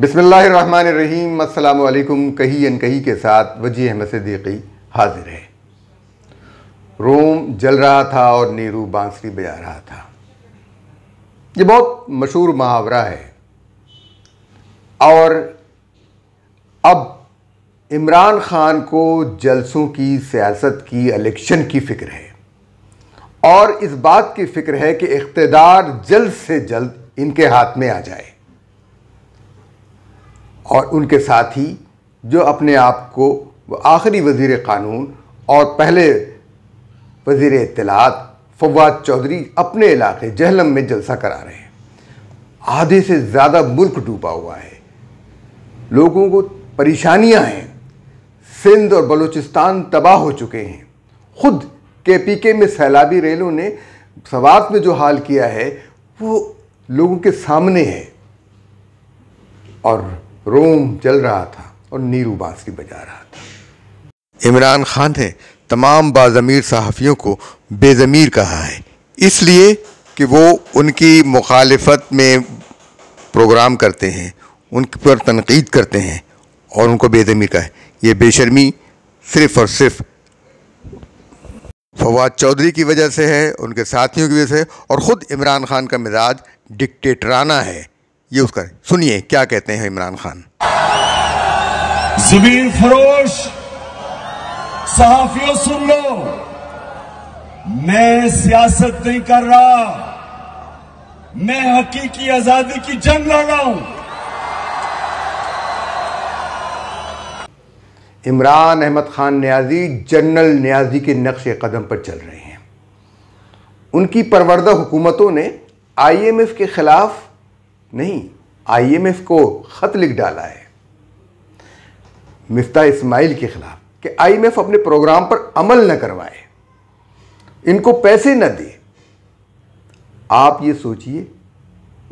बिसमीम अल्लाम कही अन कही के साथ वजी अहमद सदीकी हाजिर है रोम जल रहा था और नीरू बांसरी बजा रहा था ये बहुत मशहूर मुहावरा है और अब इमरान ख़ान को जलसों की सियासत की इलेक्शन की फ़िक्र है और इस बात की फ़िक्र है कि इकतदार जल्द से जल्द इनके हाथ में आ जाए और उनके साथ ही जो अपने आप को आखिरी वजीर क़ानून और पहले वजीर इतलात फवाद चौधरी अपने इलाके जहलम में जलसा करा रहे हैं आधे से ज़्यादा मुल्क डूबा हुआ है लोगों को परेशानियां हैं सिंध और बलूचिस्तान तबाह हो चुके हैं खुद के पी के में सैलाबी रेलों ने सवात में जो हाल किया है वो लोगों के सामने है और रोम चल रहा था और नीरू बांसुरी बजा रहा था इमरान खान ने तमाम बाज़मीर सहाफ़ियों को बेज़मीर कहा है इसलिए कि वो उनकी मुखालफत में प्रोग्राम करते हैं उन पर तनकीद करते हैं और उनको बेज़मीर का है ये बेशर्मी सिर्फ़ और सिर्फ फवाद चौधरी की वजह से है उनके साथियों की वजह से और ख़ुद इमरान खान का मिजाज डिक्टेटराना है यूज़ करें सुनिए क्या कहते हैं इमरान खान जमीन फरोश सहाफियों सुन लो मैं सियासत नहीं कर रहा मैं हकीकी आजादी की जंग लड़ रहा हूं इमरान अहमद खान न्याजी जनरल न्याजी के नक्श कदम पर चल रहे हैं उनकी परवरदा हुकूमतों ने आईएमएफ के ख़िलाफ़ नहीं आईएमएफ को खत लिख डाला है मिफ्ता इस्माइल के खिलाफ कि आईएमएफ अपने प्रोग्राम पर अमल न करवाए इनको पैसे न दे आप ये सोचिए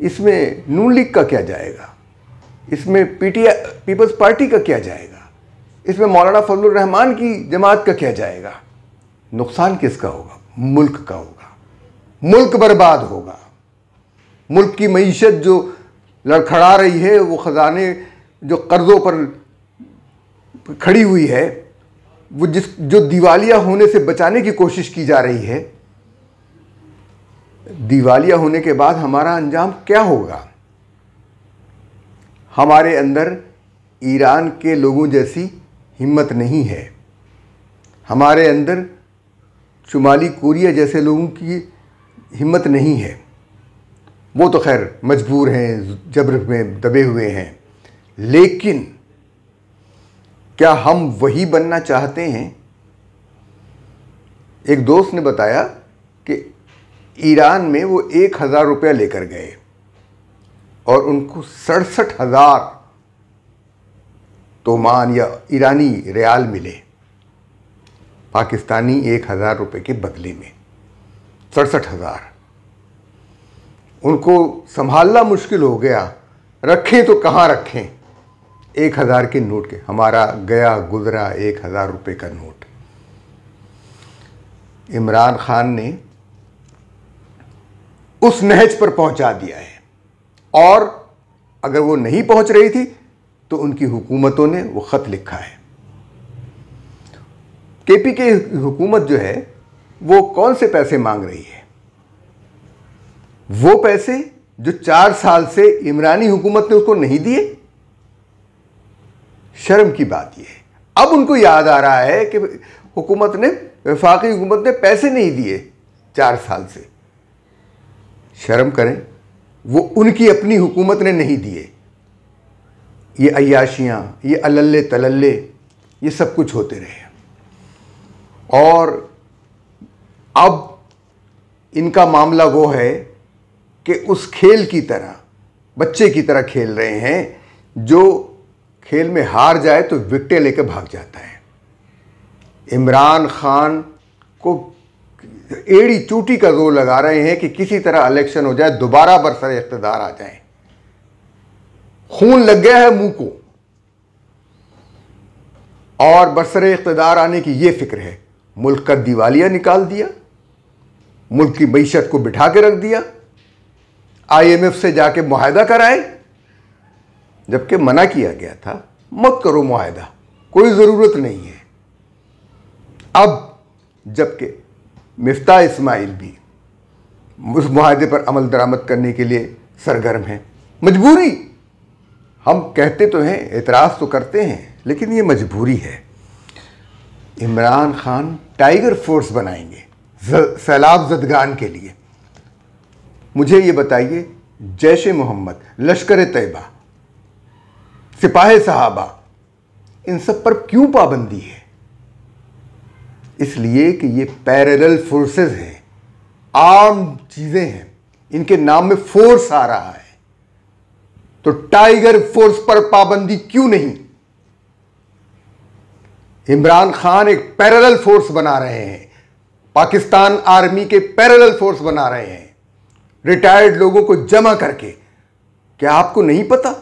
इसमें नून लीग का क्या जाएगा इसमें पीटीआई पीपल्स पार्टी का क्या जाएगा इसमें मौलाना फजल रहमान की जमात का क्या जाएगा नुकसान किसका होगा मुल्क का होगा मुल्क बर्बाद होगा मुल्क की मीशत जो लड़खड़ा रही है वो ख़जाने जो कर्ज़ों पर खड़ी हुई है वो जिस जो दिवालिया होने से बचाने की कोशिश की जा रही है दिवालिया होने के बाद हमारा अंजाम क्या होगा हमारे अंदर ईरान के लोगों जैसी हिम्मत नहीं है हमारे अंदर शुमाली कोरिया जैसे लोगों की हिम्मत नहीं है वो तो खैर मजबूर हैं जबर में दबे हुए हैं लेकिन क्या हम वही बनना चाहते हैं एक दोस्त ने बताया कि ईरान में वो एक हज़ार रुपया लेकर गए और उनको सड़सठ हज़ार तोमान या ईरानी रियाल मिले पाकिस्तानी एक हज़ार रुपये के बदले में सड़सठ हज़ार उनको संभालना मुश्किल हो गया रखें तो कहाँ रखें एक हज़ार के नोट के हमारा गया गुजरा एक हज़ार रुपये का नोट इमरान खान ने उस नहज पर पहुंचा दिया है और अगर वो नहीं पहुंच रही थी तो उनकी हुकूमतों ने वो ख़त लिखा है केपी के हुकूमत जो है वो कौन से पैसे मांग रही है वो पैसे जो चार साल से इमरानी हुकूमत ने उसको नहीं दिए शर्म की बात यह है अब उनको याद आ रहा है कि हुकूमत ने वफाकी हुकूमत ने पैसे नहीं दिए चार साल से शर्म करें वो उनकी अपनी हुकूमत ने नहीं दिए ये अयाशियाँ ये अलल्ले तलल्ले ये सब कुछ होते रहे और अब इनका मामला वो है कि उस खेल की तरह बच्चे की तरह खेल रहे हैं जो खेल में हार जाए तो विकटें लेकर भाग जाता है इमरान खान को एड़ी चूटी का जोर लगा रहे हैं कि किसी तरह इलेक्शन हो जाए दोबारा बरसर इकतदार आ जाए खून लग गया है मुंह को और बरसर इकतदार आने की ये फिक्र है मुल्क का दिवालिया निकाल दिया मुल्क की मीशत को बिठा के रख दिया आईएमएफ से जाके माहिदा कराए जबकि मना किया गया था मत करो माहदा कोई ज़रूरत नहीं है अब जबकि मफ्ता इस्माइल भी उस माहे पर अमल दरामद करने के लिए सरगर्म है मजबूरी हम कहते तो हैं एतराज़ तो करते हैं लेकिन ये मजबूरी है इमरान खान टाइगर फोर्स बनाएंगे सैलाब जदगान के लिए मुझे ये बताइए जैश मोहम्मद लश्कर तैयबा सिपाही साहबा इन सब पर क्यों पाबंदी है इसलिए कि ये पैरेलल फोर्सेस हैं आम चीज़ें हैं इनके नाम में फोर्स आ रहा है तो टाइगर फोर्स पर पाबंदी क्यों नहीं इमरान खान एक पैरेलल फोर्स बना रहे हैं पाकिस्तान आर्मी के पैरेलल फोर्स बना रहे हैं रिटायर्ड लोगों को जमा करके क्या आपको नहीं पता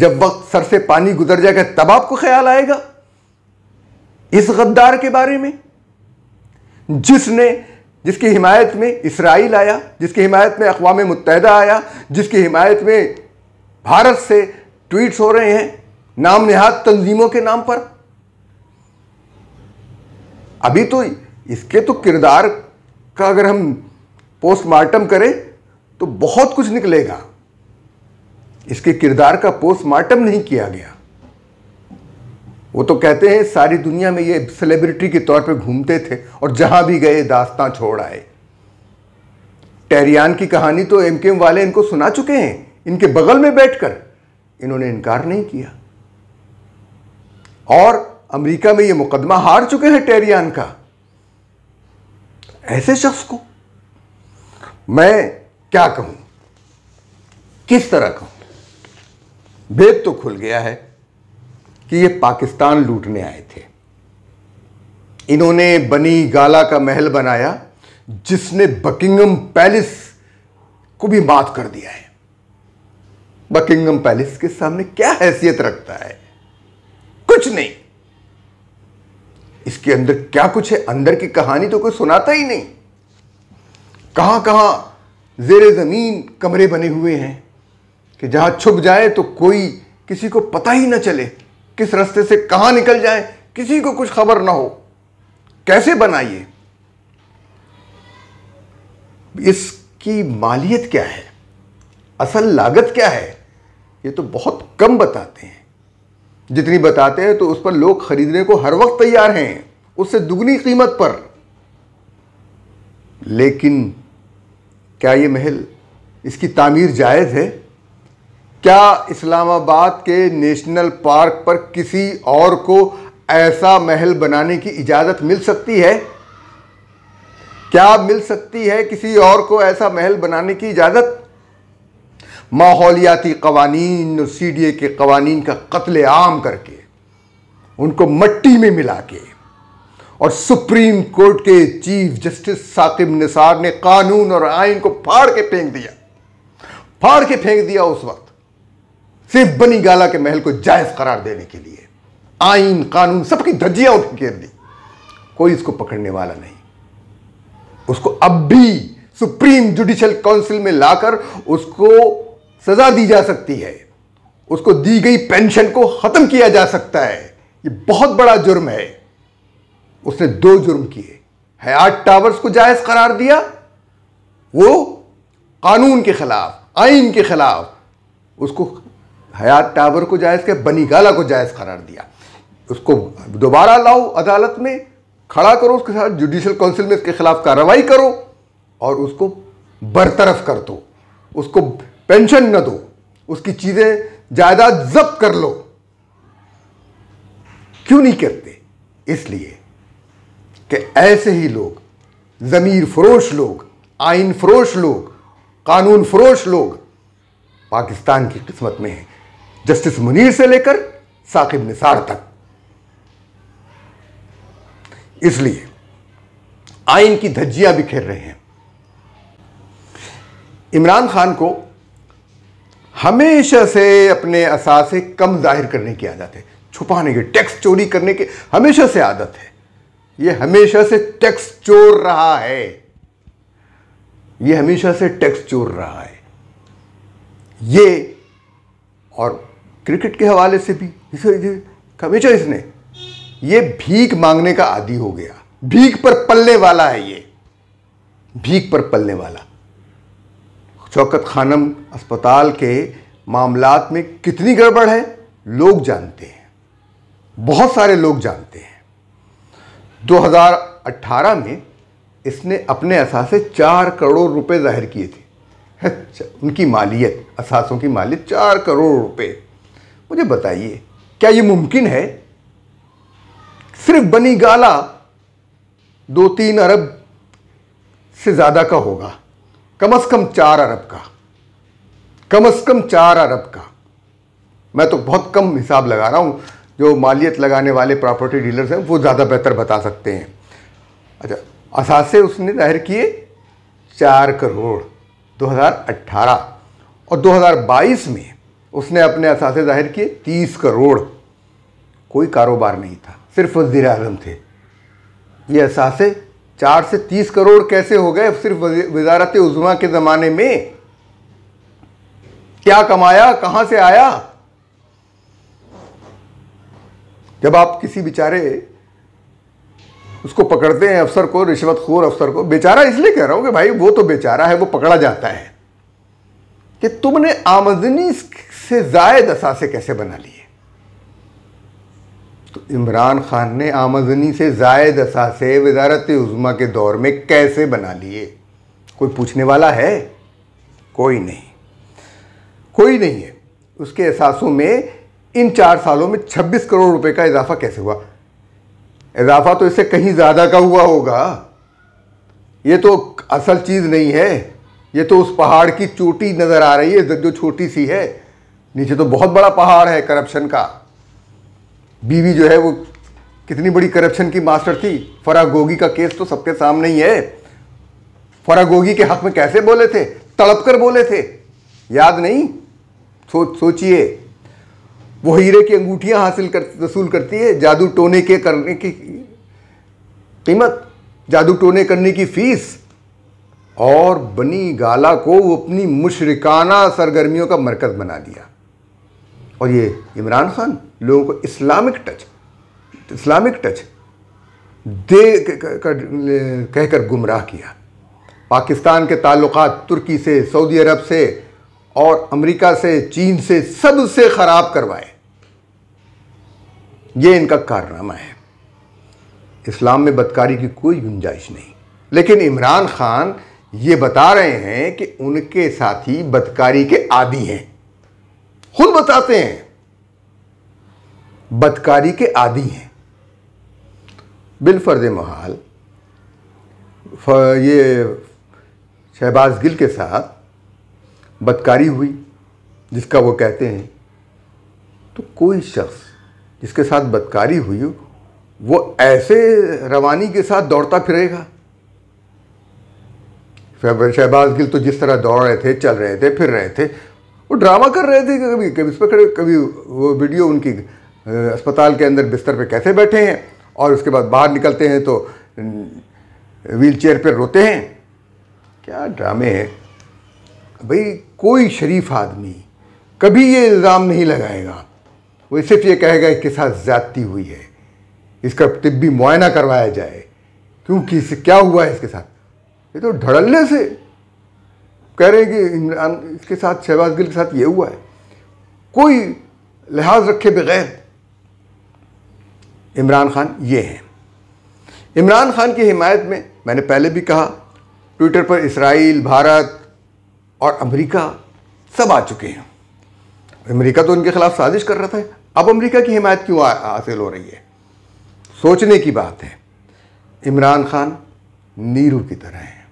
जब वक्त सर से पानी गुजर जाएगा तब आपको ख्याल आएगा इस गद्दार के बारे में जिसने जिसकी हिमायत में इसराइल आया जिसकी हिमायत में अकवाम मुतहदा आया जिसकी हिमायत में भारत से ट्वीट्स हो रहे हैं नाम नहाद तंजीमों के नाम पर अभी तो इसके तो किरदार का अगर हम पोस्टमार्टम करें तो बहुत कुछ निकलेगा इसके किरदार का पोस्टमार्टम नहीं किया गया वो तो कहते हैं सारी दुनिया में ये सेलिब्रिटी के तौर पे घूमते थे और जहां भी गए दास्तां छोड़ आए टेरियान की कहानी तो एम वाले इनको सुना चुके हैं इनके बगल में बैठकर इन्होंने इनकार नहीं किया और अमेरिका में ये मुकदमा हार चुके हैं टेरियान का ऐसे शख्स को मैं क्या कहूं किस तरह कहूं भेद तो खुल गया है कि ये पाकिस्तान लूटने आए थे इन्होंने बनी गाला का महल बनाया जिसने बकिंगम पैलेस को भी मात कर दिया है बकिंगम पैलेस के सामने क्या हैसियत रखता है कुछ नहीं इसके अंदर क्या कुछ है अंदर की कहानी तो कोई सुनाता ही नहीं कहाँ कहाँ जेर ज़मीन कमरे बने हुए हैं कि जहाँ छुप जाए तो कोई किसी को पता ही ना चले किस रास्ते से कहाँ निकल जाए किसी को कुछ खबर ना हो कैसे बनाइए इसकी मालियत क्या है असल लागत क्या है ये तो बहुत कम बताते हैं जितनी बताते हैं तो उस पर लोग खरीदने को हर वक्त तैयार हैं उससे दुगनी कीमत पर लेकिन क्या ये महल इसकी तामीर जायज़ है क्या इस्लामाबाद के नेशनल पार्क पर किसी और को ऐसा महल बनाने की इजाज़त मिल सकती है क्या मिल सकती है किसी और को ऐसा महल बनाने की इजाज़त माहौलियाती कवानीन सी डी ए के कवानीन का कत्ल आम करके उनको मट्टी में मिला के और सुप्रीम कोर्ट के चीफ जस्टिस साकिब निसार ने कानून और आइन को फाड़ के फेंक दिया फाड़ के फेंक दिया उस वक्त सिर्फ बनी गाला के महल को जायज करार देने के लिए आइन कानून सबकी धज्जियां उठेर दी कोई इसको पकड़ने वाला नहीं उसको अब भी सुप्रीम जुडिशल काउंसिल में लाकर उसको सजा दी जा सकती है उसको दी गई पेंशन को खत्म किया जा सकता है ये बहुत बड़ा जुर्म है उसने दो जुर्म किए हयात टावर्स को जायज़ करार दिया वो कानून के ख़िलाफ़ आइन के ख़िलाफ़ उसको हयात टावर को जायज़ किया बनी गाला को जायज़ करार दिया उसको दोबारा लाओ अदालत में खड़ा करो उसके साथ जुडिशल काउंसिल में इसके ख़िलाफ़ कार्रवाई करो और उसको बरतरफ कर दो उसको पेंशन न दो उसकी चीज़ें जायदाद जब्त कर लो क्यों नहीं करते इसलिए कि ऐसे ही लोग ज़मीर फरोश लोग आइन फरोश लोग कानून फरोश लोग पाकिस्तान की किस्मत में हैं जस्टिस मुनीर से लेकर साकिब निसार तक इसलिए आइन की धज्जियां बिखेर रहे हैं इमरान खान को हमेशा से अपने असासे कम जाहिर करने की आदत है छुपाने के टैक्स चोरी करने के हमेशा से आदत है ये हमेशा से टैक्स चोर रहा है ये हमेशा से टैक्स चोर रहा है ये और क्रिकेट के हवाले से भी हमेशा इसने ये भीख मांगने का आदि हो गया भीख पर पलने वाला है ये भीख पर पलने वाला चौकत खानम अस्पताल के मामलात में कितनी गड़बड़ है लोग जानते हैं बहुत सारे लोग जानते हैं 2018 में इसने अपने असासे चार करोड़ रुपए जाहिर किए थे उनकी मालियत असासों की मालियत चार करोड़ रुपए मुझे बताइए क्या ये मुमकिन है सिर्फ बनी गाला दो तीन अरब से ज़्यादा का होगा कम अज़ कम चार अरब का कम अज़ कम चार अरब का मैं तो बहुत कम हिसाब लगा रहा हूँ जो मालियत लगाने वाले प्रॉपर्टी डीलर्स हैं वो ज़्यादा बेहतर बता सकते हैं अच्छा असासे उसने जाहिर किए चार करोड़ 2018 और 2022 में उसने अपने असासे जाहिर किए तीस करोड़ कोई कारोबार नहीं था सिर्फ वजीर अजम थे ये असासे चार से तीस करोड़ कैसे हो गए सिर्फ वजारत उजमा के ज़माने में क्या कमाया कहाँ से आया किसी बेचारे उसको पकड़ते हैं अफसर को रिश्वतखोर अफसर को बेचारा इसलिए कह रहा हूं कि भाई वो तो बेचारा है वो पकड़ा जाता है कि तुमने आमदनी से जायद असासे कैसे बना लिए तो इमरान खान ने आमदनी से जायद असासे वजारत उज़मा के दौर में कैसे बना लिए कोई पूछने वाला है कोई नहीं कोई नहीं है उसके एहसासों में इन चार सालों में 26 करोड़ रुपए का इजाफा कैसे हुआ इजाफा तो इससे कहीं ज़्यादा का हुआ होगा ये तो असल चीज़ नहीं है ये तो उस पहाड़ की चोटी नज़र आ रही है जो छोटी सी है नीचे तो बहुत बड़ा पहाड़ है करप्शन का बीवी जो है वो कितनी बड़ी करप्शन की मास्टर थी फरा गोगी का केस तो सबके सामने ही है फरा गोगी के हक में कैसे बोले थे तड़प कर बोले थे याद नहीं सोच सोचिए वो हीरे की अंगूठियां हासिल कर वसूल करती है जादू टोने के करने की कीमत जादू टोने करने की फीस और बनी गाला को वो अपनी मुशरकाना सरगर्मियों का मरकज़ बना दिया और ये इमरान खान लोगों को इस्लामिक टच इस्लामिक टच दे कहकर गुमराह किया पाकिस्तान के ताल्लुक तुर्की से सऊदी अरब से और अमेरिका से चीन से सबसे ख़राब करवाए ये इनका कारनामा है इस्लाम में बदकारी की कोई गुंजाइश नहीं लेकिन इमरान खान ये बता रहे हैं कि उनके साथी बदकारी के आदि हैं खुद बताते हैं बदकारी के आदि हैं बिलफर्ज महाल ये शहबाज गिल के साथ बदकारी हुई जिसका वो कहते हैं तो कोई शख्स जिसके साथ बदकारी हुई वो ऐसे रवानी के साथ दौड़ता फिरेगा शहबाज गिल तो जिस तरह दौड़ रहे थे चल रहे थे फिर रहे थे वो ड्रामा कर रहे थे कभी कभी इस पर कभी वो वीडियो उनकी अस्पताल के अंदर बिस्तर पे कैसे बैठे हैं और उसके बाद बाहर निकलते हैं तो व्हील चेयर पर रोते हैं क्या ड्रामे हैं भाई कोई शरीफ आदमी कभी ये इल्ज़ाम नहीं लगाएगा वो सिर्फ ये कहेगा इसके साथ ज़्यादती हुई है इसका तिब्बी मुआयना करवाया जाए क्योंकि इससे क्या हुआ है इसके साथ ये तो धड़ल्ले से कह रहे हैं कि इमरान इसके साथ शहबाज गिल के साथ ये हुआ है कोई लिहाज रखे बगैर इमरान खान ये हैं इमरान खान की हिमायत में मैंने पहले भी कहा ट्विटर पर इसराइल भारत और अमेरिका सब आ चुके हैं अमेरिका तो उनके खिलाफ साजिश कर रहा था अब अमेरिका की हिमायत क्यों हासिल हो रही है सोचने की बात है इमरान खान नीरू की तरह है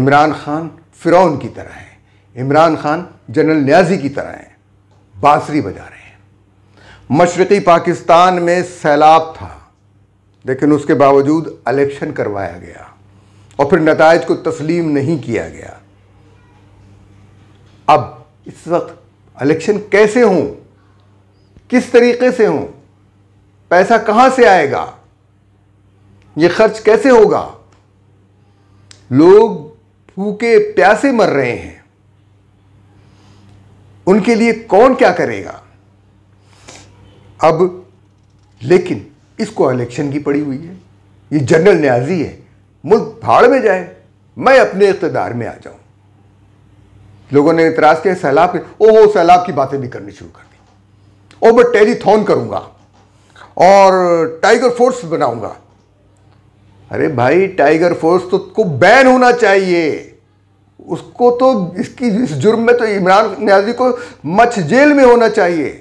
इमरान खान फ़िरौन की तरह है इमरान खान जनरल न्याजी की तरह हैं बांसुरी बजा रहे हैं मशरक़ी पाकिस्तान में सैलाब था लेकिन उसके बावजूद इलेक्शन करवाया गया और फिर नतज को तस्लीम नहीं किया गया अब इस वक्त इलेक्शन कैसे हों किस तरीके से हों पैसा कहां से आएगा ये खर्च कैसे होगा लोग भूखे प्यासे मर रहे हैं उनके लिए कौन क्या करेगा अब लेकिन इसको इलेक्शन की पड़ी हुई है ये जनरल न्याजी है मुल्क भाड़ में जाए मैं अपने इकतदार में आ जाऊं लोगों ने इतराज किया सैलाब के वो सैलाब की बातें भी करनी शुरू कर दी ओ मैं टेलीथॉन करूंगा और टाइगर फोर्स बनाऊंगा अरे भाई टाइगर फोर्स तो को बैन होना चाहिए उसको तो इसकी इस जुर्म में तो इमरान न्याजी को मच जेल में होना चाहिए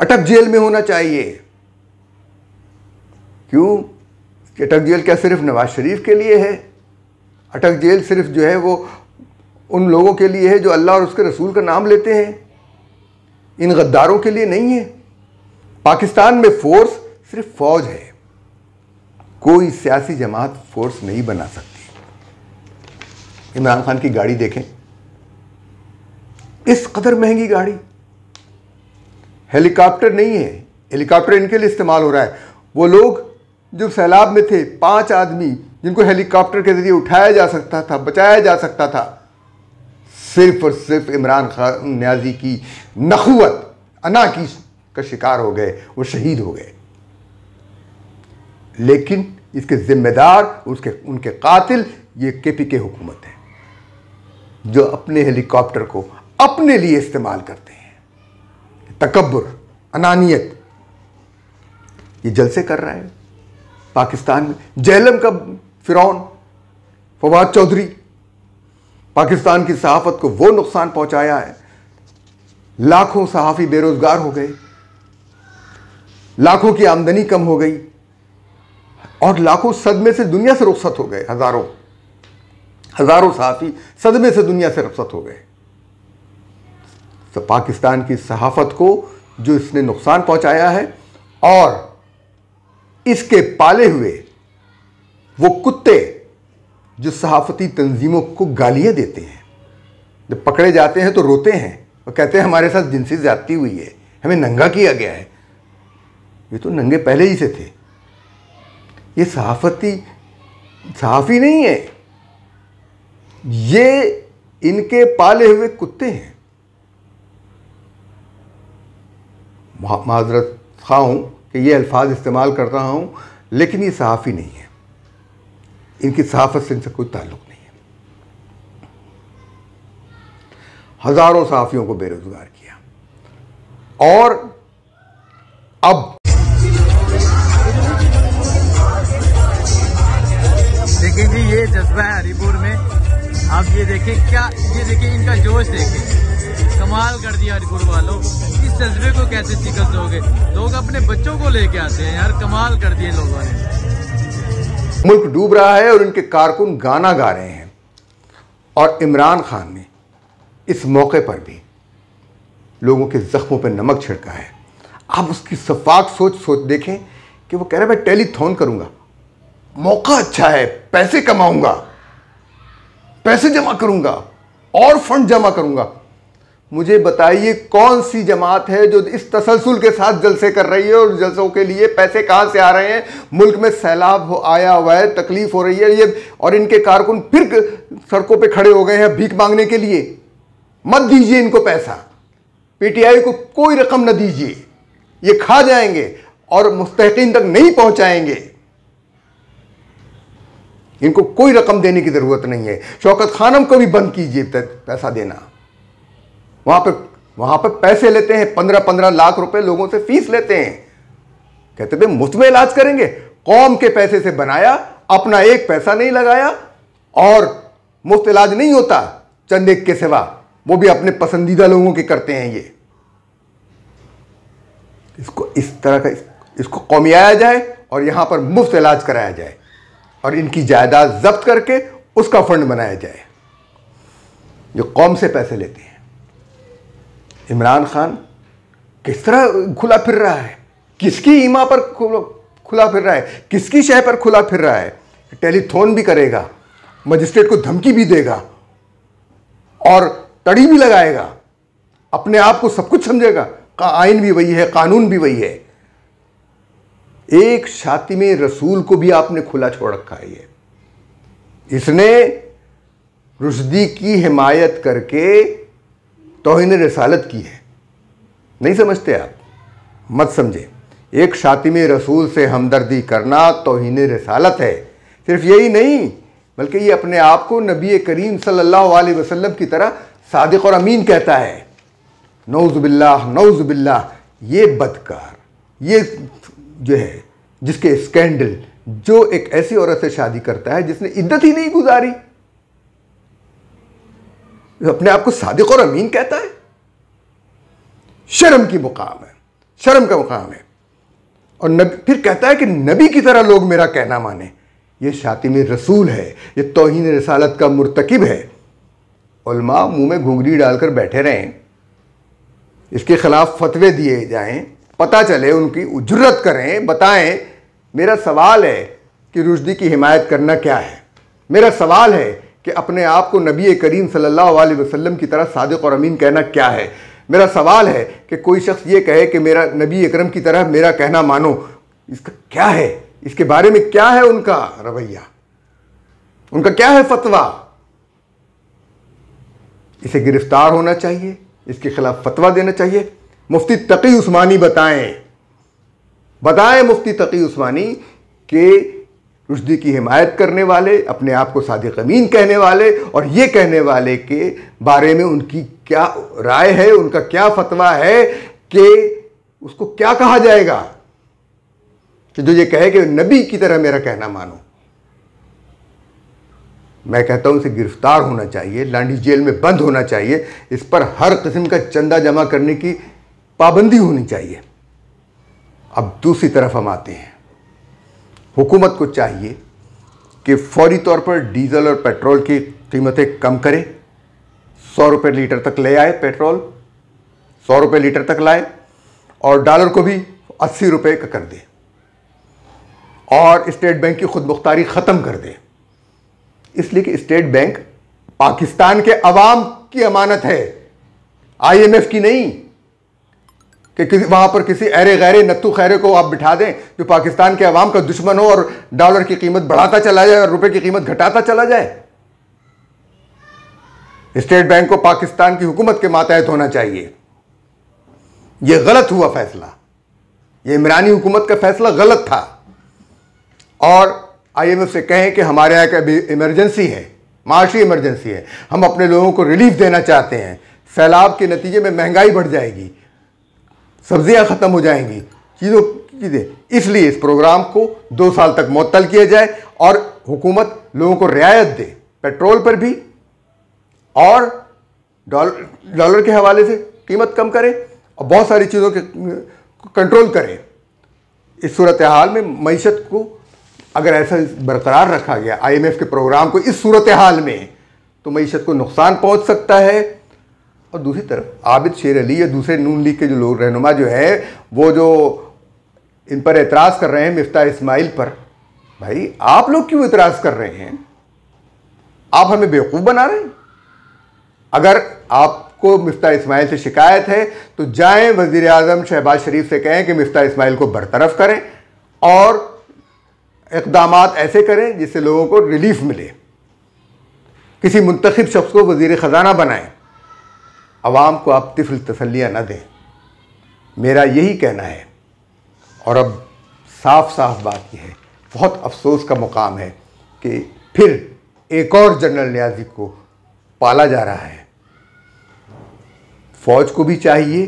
अटक जेल में होना चाहिए क्यों अटक जेल क्या सिर्फ नवाज शरीफ के लिए है अटक जेल सिर्फ जो है वो उन लोगों के लिए है जो अल्लाह और उसके रसूल का नाम लेते हैं इन गद्दारों के लिए नहीं है पाकिस्तान में फोर्स सिर्फ फौज है कोई सियासी जमात फोर्स नहीं बना सकती इमरान खान की गाड़ी देखें इस कदर महंगी गाड़ी हेलीकॉप्टर नहीं है हेलीकॉप्टर इनके लिए इस्तेमाल हो रहा है वो लोग जो सैलाब में थे पांच आदमी जिनको हेलीकॉप्टर के जरिए उठाया जा सकता था बचाया जा सकता था सिर्फ और सिर्फ इमरान खान न्याजी की नखुवत अना की का शिकार हो गए वो शहीद हो गए लेकिन इसके जिम्मेदार उसके उनके कातिल ये के पी के हुकूमत है जो अपने हेलीकॉप्टर को अपने लिए इस्तेमाल करते हैं तकबर अनानियत ये जलसे कर रहा है पाकिस्तान में जहलम का फिरौन फवाद चौधरी पाकिस्तान की सहाफत को वो नुकसान पहुंचाया है लाखों सहाफ़ी बेरोज़गार हो गए लाखों की आमदनी कम हो गई और लाखों सदमे से दुनिया से रुखसत हो गए हज़ारों हज़ारों सहाफ़ी सदमे से दुनिया से रुखसत हो गए तो पाकिस्तान की सहाफ़त को जो इसने नुकसान पहुंचाया है और इसके पाले हुए वो कुत्ते जो सहाफ़ती तंजीमों को गालियाँ देते हैं जब पकड़े जाते हैं तो रोते हैं और कहते हैं हमारे साथ जिनसी ज़्यादती हुई है हमें नंगा किया गया है ये तो नंगे पहले ही से थे ये सहाफ़ती सहाफ़ी नहीं है ये इनके पाले हुए कुत्ते हैं माजरत खा हूँ कि ये अल्फाज इस्तेमाल कर रहा हूँ लेकिन ये सहाफ़ी नहीं है इनकी सहाफत से इनसे कोई ताल्लुक नहीं है हज़ारों सहाफ़ियों को बेरोज़गार किया और अब देखिए जी ये जज्बा है हरिपुर में आप ये देखें क्या ये देखें इनका जोश देखिए कमाल कर दिया हरिपुर वालों इस जज्बे को कैसे शिकस्त दोगे लोग अपने बच्चों को लेके आते हैं यार कमाल कर दिए लोगों ने मुल्क डूब रहा है और इनके कारकुन गाना गा रहे हैं और इमरान खान ने इस मौके पर भी लोगों के ज़ख्मों पर नमक छिड़का है आप उसकी सफाक सोच सोच देखें कि वो कह रहे मैं टेलीथोन करूँगा मौका अच्छा है पैसे कमाऊँगा पैसे जमा करूँगा और फंड जमा करूँगा मुझे बताइए कौन सी जमात है जो इस तसलसल के साथ जलसे कर रही है और जलसों के लिए पैसे कहाँ से आ रहे हैं मुल्क में सैलाब हो आया हुआ है तकलीफ हो रही है ये और इनके कारकुन फिर सड़कों पे खड़े हो गए हैं भीख मांगने के लिए मत दीजिए इनको पैसा पीटीआई को कोई रकम न दीजिए ये खा जाएंगे और मुस्तकिन तक नहीं पहुँचाएंगे इनको कोई रकम देने की ज़रूरत नहीं है शौकत खानम को भी बंद कीजिए पैसा देना वहां पर वहां पर पैसे लेते हैं पंद्रह पंद्रह लाख रुपए लोगों से फीस लेते हैं कहते थे मुफ्त में इलाज करेंगे कौम के पैसे से बनाया अपना एक पैसा नहीं लगाया और मुफ्त इलाज नहीं होता चंद एक के सिवा वो भी अपने पसंदीदा लोगों के करते हैं ये इसको इस तरह का इसको कौमियाया जाए और यहां पर मुफ्त इलाज कराया जाए और इनकी जायदाद जब्त करके उसका फंड बनाया जाए जो कौम से पैसे लेते हैं इमरान खान किस तरह खुला फिर रहा है किसकी ईमा पर खुला फिर रहा है किसकी शह पर खुला फिर रहा है टेलीथोन भी करेगा मजिस्ट्रेट को धमकी भी देगा और तड़ी भी लगाएगा अपने आप को सब कुछ समझेगा का आइन भी वही है कानून भी वही है एक छाती में रसूल को भी आपने खुला छोड़ रखा है ये इसने रुशदी की हिमायत करके तोहन रसालत की है नहीं समझते आप मत समझे एक शातिम रसूल से हमदर्दी करना तोहन रसालत है सिर्फ यही नहीं बल्कि ये अपने आप को नबी करीम सल्लल्लाहु अलैहि वसल्लम की तरह सादिक और अमीन कहता है नौज़बिल्ला नौज़बिल्ला ये बदकार ये जो है जिसके स्कैंडल जो एक ऐसी औरत से शादी करता है जिसने इद्दत ही नहीं गुजारी अपने आप को सादिक और अमीन कहता है शर्म की मुकाम है शर्म का मुकाम है और नबी फिर कहता है कि नबी की तरह लोग मेरा कहना माने ये शातिम रसूल है ये तोहन रसालत का मुरतकब है उलमा मुंह में घुंघरी डालकर बैठे रहें इसके खिलाफ फतवे दिए जाएं पता चले उनकी उजरत करें बताएं मेरा सवाल है कि रुशदी की हिमायत करना क्या है मेरा सवाल है कि अपने आप को नबी करीम सल्लल्लाहु अलैहि वसल्लम की तरह सादिक और अमीन कहना क्या है मेरा सवाल है कि कोई शख्स ये कहे कि मेरा नबी अकरम की तरह मेरा कहना मानो इसका क्या है इसके बारे में क्या है उनका रवैया उनका क्या है फतवा इसे गिरफ्तार होना चाहिए इसके खिलाफ फतवा देना चाहिए मुफ्ती तकी उस्मानी बताएं बताएं मुफ्ती तकी उस्मानी कि रुशदी की हिमायत करने वाले अपने आप को सादिक अमीन कहने वाले और ये कहने वाले के बारे में उनकी क्या राय है उनका क्या फतवा है कि उसको क्या कहा जाएगा कि जो ये कहे कि नबी की तरह मेरा कहना मानो मैं कहता हूँ उसे गिरफ्तार होना चाहिए लांडी जेल में बंद होना चाहिए इस पर हर किस्म का चंदा जमा करने की पाबंदी होनी चाहिए अब दूसरी तरफ हम आते हैं हुकूमत को चाहिए कि फौरी तौर पर डीजल और पेट्रोल की कीमतें कम करें सौ रुपये लीटर तक ले आए पेट्रोल सौ रुपये लीटर तक लाए और डॉलर को भी अस्सी रुपये का कर दे और स्टेट बैंक की खुद मुख्तारी ख़त्म कर दे इसलिए कि स्टेट बैंक पाकिस्तान के अवाम की अमानत है आईएमएफ की नहीं कि किसी वहाँ पर किसी अरे गैरे नत्थु खैरे को आप बिठा दें जो पाकिस्तान के अवाम का दुश्मन हो और डॉलर की कीमत बढ़ाता चला जाए और रुपए की कीमत घटाता चला जाए स्टेट बैंक को पाकिस्तान की हुकूमत के मातहत होना चाहिए यह गलत हुआ फैसला यह इमरानी हुकूमत का फैसला गलत था और आईएमएफ से कहें कि हमारे यहाँ का इमरजेंसी है माशी इमरजेंसी है हम अपने लोगों को रिलीफ देना चाहते हैं सैलाब के नतीजे में महंगाई बढ़ जाएगी सब्जियां ख़त्म हो जाएंगी चीज़ों चीज़ें इसलिए इस प्रोग्राम को दो साल तक मअतल किया जाए और हुकूमत लोगों को रियायत दे पेट्रोल पर भी और डॉलर डॉलर के हवाले से कीमत कम करें और बहुत सारी चीज़ों के कंट्रोल करें इस सूरत हाल में मीशत को अगर ऐसा बरकरार रखा गया आईएमएफ के प्रोग्राम को इस सूरत हाल में तो मीशत को नुकसान पहुंच सकता है और दूसरी तरफ आबिद शेर अली या दूसरे नून लीग के जो लोग रहनुमा जो है वो जो इन पर एतराज़ कर रहे हैं मिफ्ता इस्माइल पर भाई आप लोग क्यों इतराज़ कर रहे हैं आप हमें बेवकूफ़ बना रहे हैं अगर आपको मफ्ता इस्माइल से शिकायत है तो जाएं वज़ी अजम शहबाज शरीफ से कहें कि मफ्ता इस्माइल को बरतरफ करें और इकदाम ऐसे करें जिससे लोगों को रिलीफ मिले किसी मुंतखब शख्स को वज़ी ख़जाना बनाएं आवाम को आप तिफल तसलियाँ ना दें मेरा यही कहना है और अब साफ साफ बात यह है बहुत अफसोस का मुकाम है कि फिर एक और जनरल न्याजी को पाला जा रहा है फ़ौज को भी चाहिए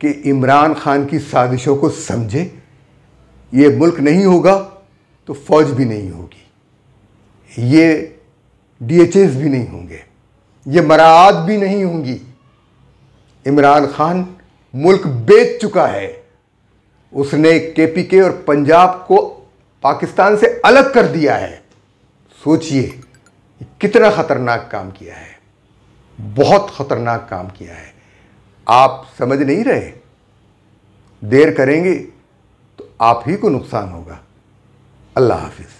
कि इमरान खान की साजिशों को समझे ये मुल्क नहीं होगा तो फ़ौज भी नहीं होगी ये डीएचएस भी नहीं होंगे ये मराद भी नहीं होंगी इमरान खान मुल्क बेच चुका है उसने केपीके और पंजाब को पाकिस्तान से अलग कर दिया है सोचिए कितना ख़तरनाक काम किया है बहुत ख़तरनाक काम किया है आप समझ नहीं रहे देर करेंगे तो आप ही को नुकसान होगा अल्लाह हाफिज़